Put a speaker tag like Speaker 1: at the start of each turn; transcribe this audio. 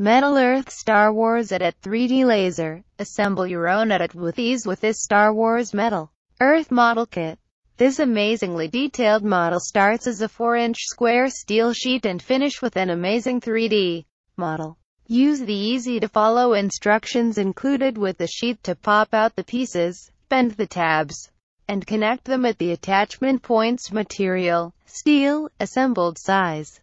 Speaker 1: Metal Earth Star Wars Edit 3D Laser. Assemble your own edit with ease with this Star Wars Metal Earth Model Kit. This amazingly detailed model starts as a 4-inch square steel sheet and finish with an amazing 3D model. Use the easy-to-follow instructions included with the sheet to pop out the pieces, bend the tabs, and connect them at the attachment points material, steel, assembled size.